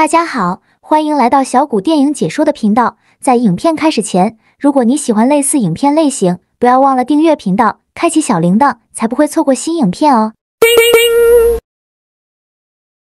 大家好，欢迎来到小谷电影解说的频道。在影片开始前，如果你喜欢类似影片类型，不要忘了订阅频道，开启小铃铛，才不会错过新影片哦。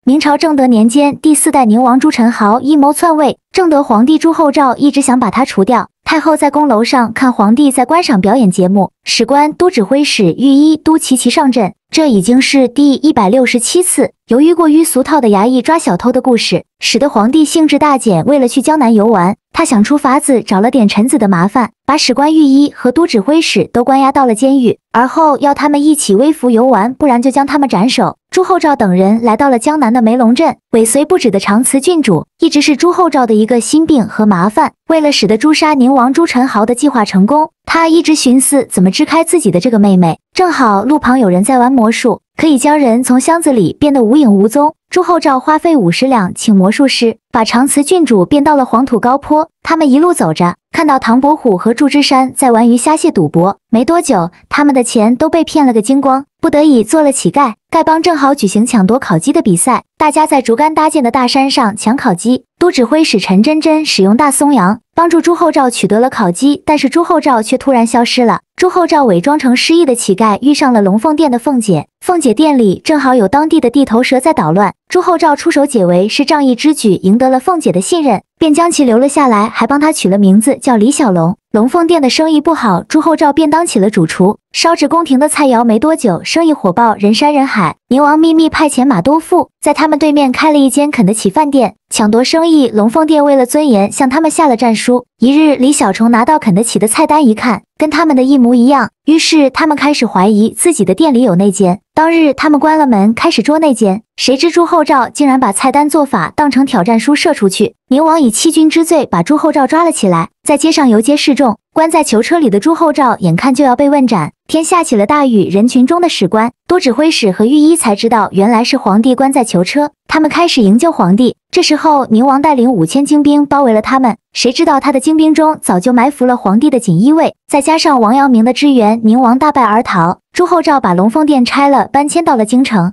明朝正德年间，第四代宁王朱宸濠阴谋篡位，正德皇帝朱厚照一直想把他除掉。太后在宫楼上看皇帝在观赏表演节目，史官、都指挥使、御医都齐齐上阵。这已经是第一百六十七次，由于过于俗套的衙役抓小偷的故事，使得皇帝兴致大减。为了去江南游玩，他想出法子找了点臣子的麻烦，把史官、御医和都指挥使都关押到了监狱，而后要他们一起微服游玩，不然就将他们斩首。朱厚照等人来到了江南的梅龙镇，尾随不止的长慈郡主一直是朱厚照的一个心病和麻烦。为了使得诛杀宁王朱宸濠的计划成功，他一直寻思怎么支开自己的这个妹妹。正好路旁有人在玩魔术，可以将人从箱子里变得无影无踪。朱厚照花费五十两请魔术师，把长慈郡主变到了黄土高坡。他们一路走着，看到唐伯虎和祝枝山在玩鱼虾蟹赌博。没多久，他们的钱都被骗了个精光，不得已做了乞丐。丐帮正好举行抢夺烤鸡的比赛，大家在竹竿搭建的大山上抢烤鸡。都指挥使陈真真使用大松阳帮助朱厚照取得了烤鸡，但是朱厚照却突然消失了。朱厚照伪装成失忆的乞丐，遇上了龙凤殿的凤姐。凤姐店里正好有当地的地头蛇在捣乱。朱厚照出手解围是仗义之举，赢得了凤姐的信任，便将其留了下来，还帮他取了名字，叫李小龙。龙凤店的生意不好，朱厚照便当起了主厨，烧制宫廷的菜肴。没多久，生意火爆，人山人海。宁王秘密派遣马多富在他们对面开了一间肯德基饭店，抢夺生意。龙凤店为了尊严，向他们下了战书。一日，李小虫拿到肯德基的菜单，一看跟他们的一模一样，于是他们开始怀疑自己的店里有内奸。当日，他们关了门，开始捉内奸。谁知朱厚照竟然把菜单做法当成挑战书射出去，宁王以欺君之罪把朱厚照抓了起来，在街上游街示众。关在囚车里的朱厚照眼看就要被问斩，天下起了大雨，人群中的史官、多指挥使和御医才知道原来是皇帝关在囚车，他们开始营救皇帝。这时候宁王带领五千精兵包围了他们，谁知道他的精兵中早就埋伏了皇帝的锦衣卫，再加上王阳明的支援，宁王大败而逃。朱厚照把龙凤殿拆了，搬迁到了京城。